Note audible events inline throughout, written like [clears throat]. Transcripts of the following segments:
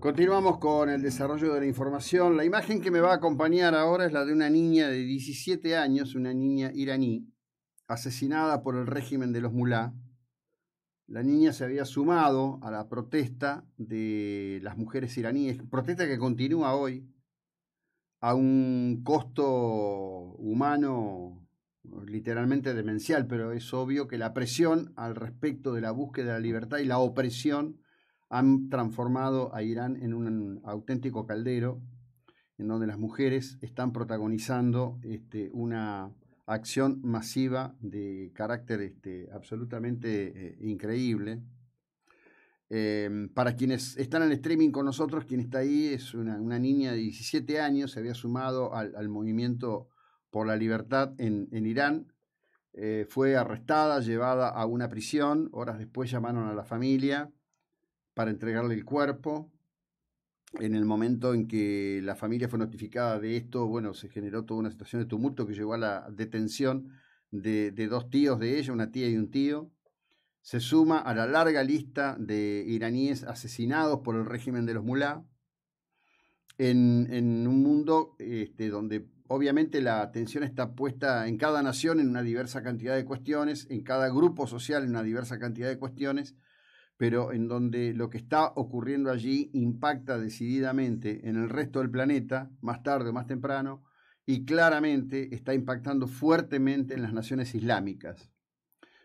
Continuamos con el desarrollo de la información. La imagen que me va a acompañar ahora es la de una niña de 17 años, una niña iraní, asesinada por el régimen de los mulá. La niña se había sumado a la protesta de las mujeres iraníes, protesta que continúa hoy, a un costo humano literalmente demencial, pero es obvio que la presión al respecto de la búsqueda de la libertad y la opresión han transformado a Irán en un auténtico caldero, en donde las mujeres están protagonizando este, una acción masiva de carácter este, absolutamente eh, increíble. Em, para quienes están en streaming con nosotros, quien está ahí es una, niña de 17 años, se había sumado al, movimiento por la libertad en, Irán, eh, fue arrestada, llevada a una prisión, horas después llamaron a la familia, para entregarle el cuerpo. En el momento en que la familia fue notificada de esto, bueno, se generó toda una situación de tumulto que llevó a la detención de, dos tíos de ella, una tía y un tío. Se suma a la larga lista de iraníes asesinados por el régimen de los mulá. En, un mundo este, donde obviamente la atención está puesta en cada nación en una diversa cantidad de cuestiones, en cada grupo social en una diversa cantidad de cuestiones, pero en donde lo que está ocurriendo allí impacta decididamente en el resto del planeta, más tarde o más temprano, y claramente está impactando fuertemente en las naciones islámicas.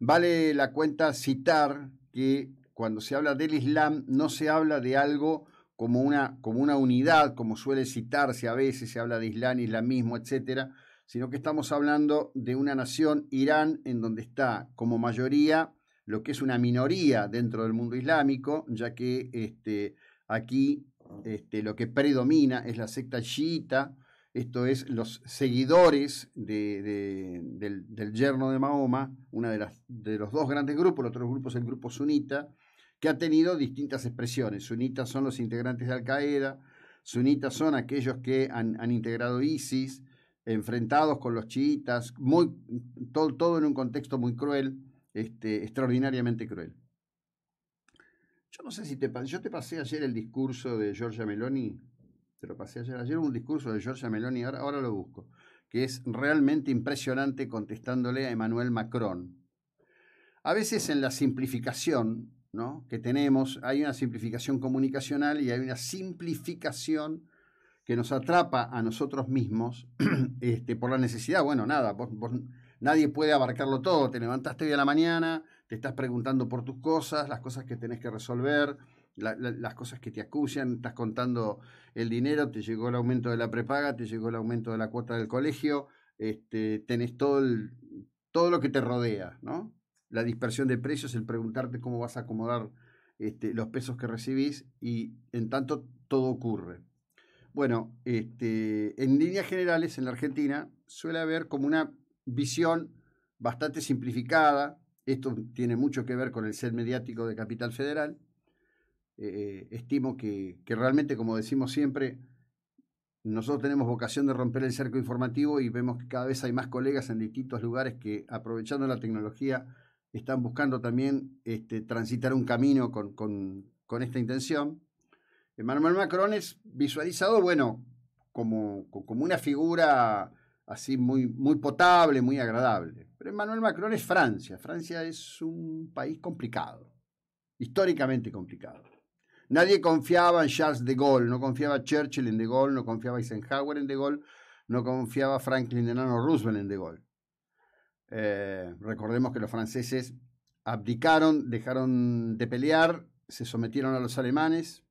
Vale la cuenta citar que cuando se habla del Islam no se habla de algo como una, como una unidad, como suele citarse a veces, se habla de Islam, islamismo, etcétera, sino que estamos hablando de una nación, Irán, en donde está como mayoría lo que es una minoría dentro del mundo islámico, ya que este, aquí este, lo que predomina es la secta chiita, esto es los seguidores del, yerno de Mahoma, uno de, de los dos grandes grupos, el otro grupo es el grupo sunita, que ha tenido distintas expresiones. Sunitas son los integrantes de Al-Qaeda, sunitas son aquellos que han, han, integrado ISIS, enfrentados con los chiitas, muy, todo en un contexto muy cruel. Este, extraordinariamente cruel. Yo no sé si te pasé, yo te pasé ayer el discurso de Giorgia Meloni, te lo pasé ayer, ayer un discurso de Giorgia Meloni, ahora, ahora lo busco, que es realmente impresionante contestándole a Emmanuel Macron. A veces en la simplificación ¿no? que tenemos hay una simplificación comunicacional y hay una simplificación que nos atrapa a nosotros mismos [clears throat] este, por la necesidad, bueno, nada, por nadie puede abarcarlo todo. Te levantaste hoy a la mañana, te estás preguntando por tus cosas, las cosas que tenés que resolver, las cosas que te acucian estás contando el dinero, te llegó el aumento de la prepaga, te llegó el aumento de la cuota del colegio, este, tenés todo, todo lo que te rodea, ¿no? La dispersión de precios, el preguntarte cómo vas a acomodar este, los pesos que recibís y en tanto todo ocurre. Bueno, este, en líneas generales en la Argentina suele haber como una visión bastante simplificada. Esto tiene mucho que ver con el ser mediático de Capital Federal. Eh, eh, estimo que, realmente, como decimos siempre, nosotros tenemos vocación de romper el cerco informativo y vemos que cada vez hay más colegas en distintos lugares que, aprovechando la tecnología, están buscando también este, transitar un camino con, esta intención. Emmanuel Macron es visualizado, bueno, como, como una figura así muy, muy potable, muy agradable. Pero Emmanuel Macron es Francia. Francia es un país complicado, históricamente complicado. Nadie confiaba en Charles de Gaulle, no confiaba Churchill en de Gaulle, no confiaba Eisenhower en de Gaulle, no confiaba Franklin Delano Roosevelt en de Gaulle. Eh, recordemos que los franceses abdicaron, dejaron de pelear, se sometieron a los alemanes,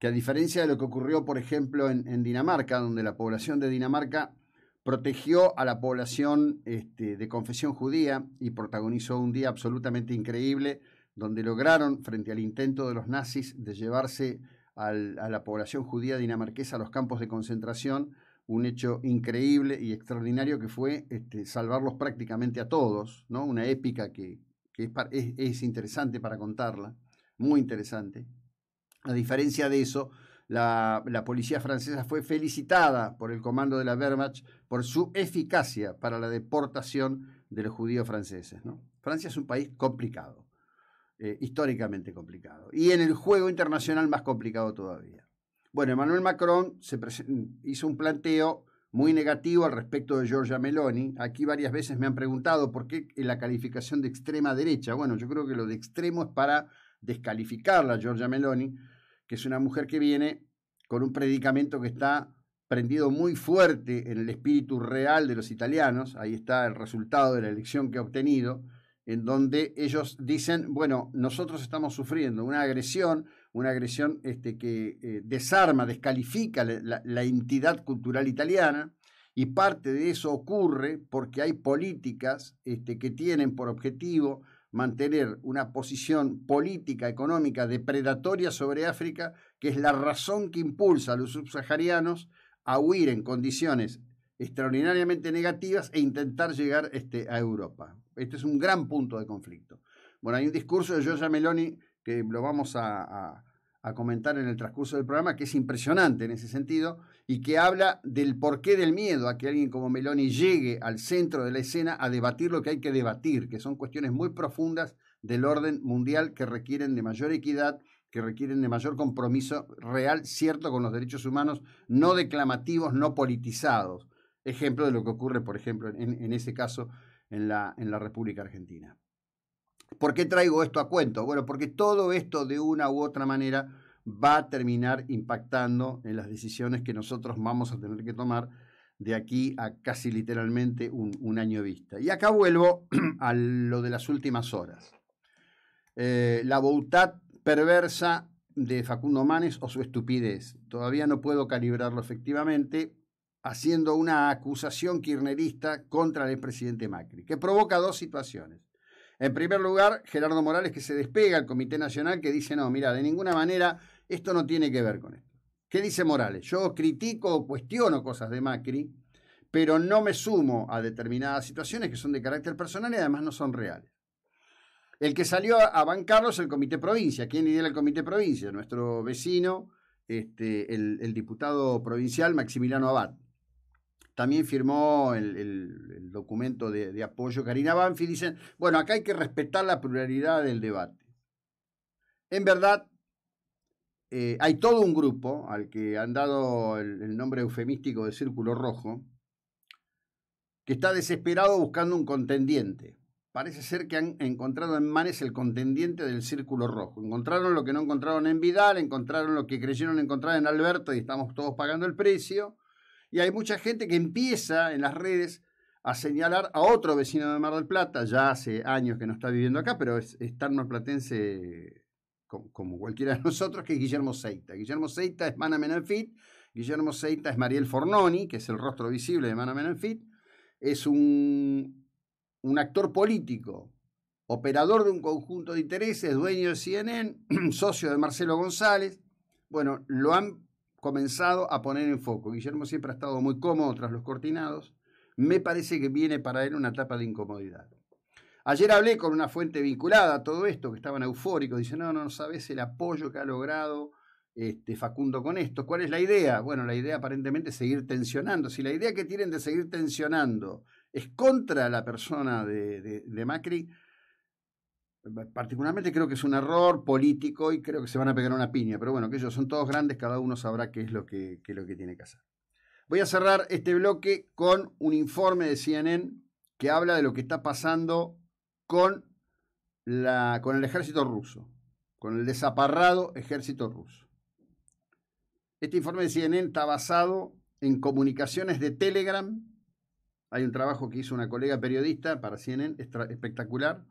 que a diferencia de lo que ocurrió, por ejemplo, en Dinamarca, donde la población de Dinamarca protegió a la población este, de confesión judía y protagonizó un día absolutamente increíble donde lograron, frente al intento de los nazis de llevarse a la población judía dinamarquesa a los campos de concentración, un hecho increíble y extraordinario que fue este, salvarlos prácticamente a todos, ¿no? una épica que, es interesante para contarla, muy interesante. A diferencia de eso, la, policía francesa fue felicitada por el comando de la Wehrmacht por su eficacia para la deportación de los judíos franceses. Francia es un país complicado, eh, históricamente complicado, y en el juego internacional más complicado todavía. Bueno, Emmanuel Macron hizo un planteo muy negativo al respecto de Georgia Meloni. Aquí varias veces me han preguntado por qué la calificación de extrema derecha. Bueno, yo creo que lo de extremo es para descalificarla, Georgia Meloni que es una mujer que viene con un predicamento que está prendido muy fuerte en el espíritu real de los italianos, ahí está el resultado de la elección que ha obtenido, en donde ellos dicen, bueno, nosotros estamos sufriendo una agresión, una agresión este, que eh, desarma, descalifica la, entidad cultural italiana, y parte de eso ocurre porque hay políticas este, que tienen por objetivo mantener una posición política, económica, depredatoria sobre África, que es la razón que impulsa a los subsaharianos a huir en condiciones extraordinariamente negativas e intentar llegar este, a Europa. Este es un gran punto de conflicto. Bueno, hay un discurso de Giorgia Meloni que lo vamos a a comentar en el transcurso del programa, que es impresionante en ese sentido, y que habla del porqué del miedo a que alguien como Meloni llegue al centro de la escena a debatir lo que hay que debatir, que son cuestiones muy profundas del orden mundial que requieren de mayor equidad, que requieren de mayor compromiso real, cierto, con los derechos humanos, no declamativos, no politizados. Ejemplo de lo que ocurre, por ejemplo, en, ese caso, en la República Argentina. ¿Por qué traigo esto a cuento? Bueno, porque todo esto de una u otra manera va a terminar impactando en las decisiones que nosotros vamos a tener que tomar de aquí a casi literalmente un, año vista. Y acá vuelvo [clears throat] a lo de las últimas horas. Eh, la voluntad perversa de Facundo Manes o su estupidez. Todavía no puedo calibrarlo efectivamente, haciendo una acusación kirnerista contra el presidente Macri, que provoca dos situaciones. En primer lugar, Gerardo Morales que se despega al Comité Nacional que dice, no, mira, de ninguna manera esto no tiene que ver con esto. ¿Qué dice Morales? Yo critico o cuestiono cosas de Macri, pero no me sumo a determinadas situaciones que son de carácter personal y además no son reales. El que salió a bancarlos es el Comité Provincia. ¿Quién lidera el Comité Provincia? Nuestro vecino, este, el diputado provincial Maximiliano Abad también firmó el, documento de, apoyo Karina Banfi, dicen, bueno, acá hay que respetar la pluralidad del debate. En verdad, eh, hay todo un grupo al que han dado el, el nombre eufemístico de Círculo Rojo, que está desesperado buscando un contendiente. Parece ser que han encontrado en Manes el contendiente del Círculo Rojo. Encontraron lo que no encontraron en Vidal, encontraron lo que creyeron encontrar en Alberto y estamos todos pagando el precio. Y hay mucha gente que empieza en las redes a señalar a otro vecino de Mar del Plata, ya hace años que no está viviendo acá, pero es, tan marplatense como, cualquiera de nosotros, que es Guillermo Seita. Guillermo Seita es Mana fit Guillermo Seita es Mariel Fornoni, que es el rostro visible de Mana fit es un, un actor político, operador de un conjunto de intereses, dueño de CNN, [clears throat] socio de Marcelo González. Bueno, lo han comenzado a poner en foco. Guillermo siempre ha estado muy cómodo tras los cortinados. Me parece que viene para él una etapa de incomodidad. Ayer hablé con una fuente vinculada a todo esto, que estaban eufóricos, dicen, no, no, no sabes el apoyo que ha logrado este, Facundo con esto. ¿Cuál es la idea? Bueno, la idea aparentemente es seguir tensionando. Si la idea que tienen de seguir tensionando es contra la persona de, de, de Macri, particularmente creo que es un error político y creo que se van a pegar una piña, pero bueno, que ellos son todos grandes, cada uno sabrá qué es lo que, lo que tiene que hacer. Voy a cerrar este bloque con un informe de CNN que habla de lo que está pasando con, la, con el ejército ruso, con el desaparrado ejército ruso. Este informe de CNN está basado en comunicaciones de Telegram. Hay un trabajo que hizo una colega periodista para CNN, espectacular,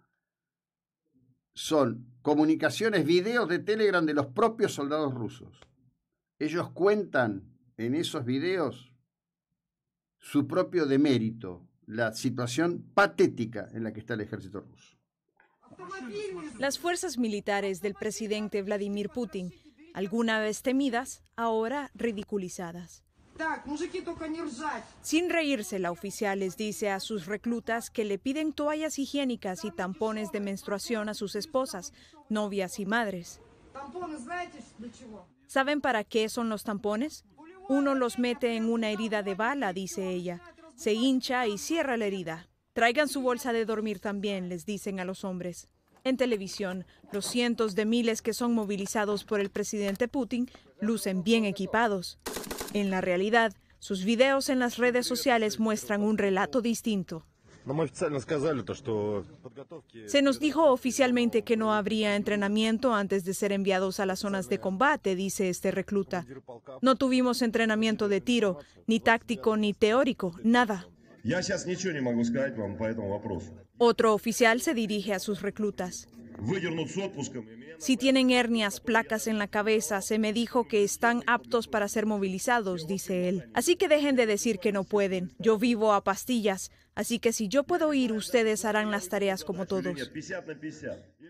son comunicaciones, videos de Telegram de los propios soldados rusos. Ellos cuentan en esos videos su propio demérito, la situación patética en la que está el ejército ruso. Las fuerzas militares del presidente Vladimir Putin, alguna vez temidas, ahora ridiculizadas. Sin reírse, la oficial les dice a sus reclutas que le piden toallas higiénicas y tampones de menstruación a sus esposas, novias y madres. ¿Saben para qué son los tampones? Uno los mete en una herida de bala, dice ella. Se hincha y cierra la herida. Traigan su bolsa de dormir también, les dicen a los hombres. En televisión, los cientos de miles que son movilizados por el presidente Putin lucen bien equipados. En la realidad, sus videos en las redes sociales muestran un relato distinto. Se nos dijo oficialmente que no habría entrenamiento antes de ser enviados a las zonas de combate, dice este recluta. No tuvimos entrenamiento de tiro, ni táctico, ni teórico, nada. Otro oficial se dirige a sus reclutas. Si tienen hernias, placas en la cabeza, se me dijo que están aptos para ser movilizados, dice él. Así que dejen de decir que no pueden. Yo vivo a pastillas, así que si yo puedo ir, ustedes harán las tareas como todos.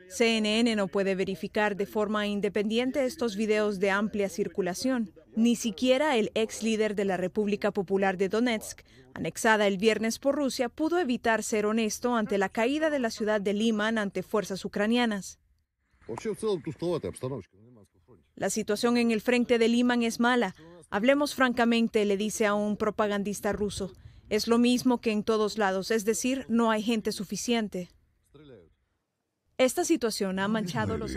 CNN no puede verificar de forma independiente estos videos de amplia circulación. Ni siquiera el ex líder de la República Popular de Donetsk, anexada el viernes por Rusia, pudo evitar ser honesto ante la caída de la ciudad de Liman ante fuerzas ucranianas. La situación en el frente de Liman es mala. Hablemos francamente, le dice a un propagandista ruso. Es lo mismo que en todos lados, es decir, no hay gente suficiente. Esta situación ha manchado los